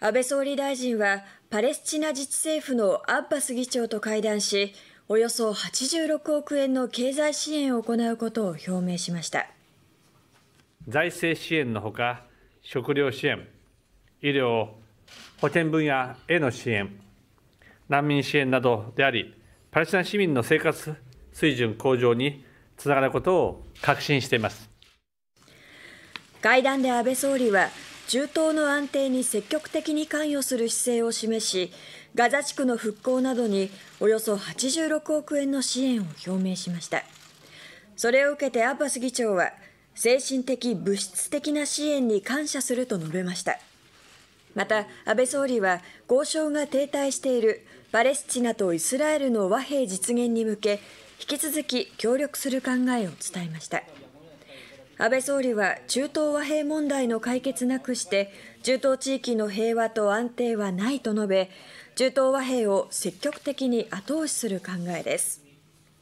安倍総理大臣はパレスチナ自治政府のアッバス議長と会談しおよそ86億円の経済支援を行うことを表明しました財政支援のほか食料支援医療保険分野への支援難民支援などでありパレスチナ市民の生活水準向上につながることを確信しています会談で安倍総理は中東の安定に積極的に関与する姿勢を示しガザ地区の復興などにおよそ86億円の支援を表明しましたそれを受けてアッバス議長は精神的物質的な支援に感謝すると述べましたまた安倍総理は交渉が停滞しているパレスチナとイスラエルの和平実現に向け引き続き協力する考えを伝えました。安倍総理は中東和平問題の解決なくして中東地域の平和と安定はないと述べ中東和平を積極的に後押しする考えです。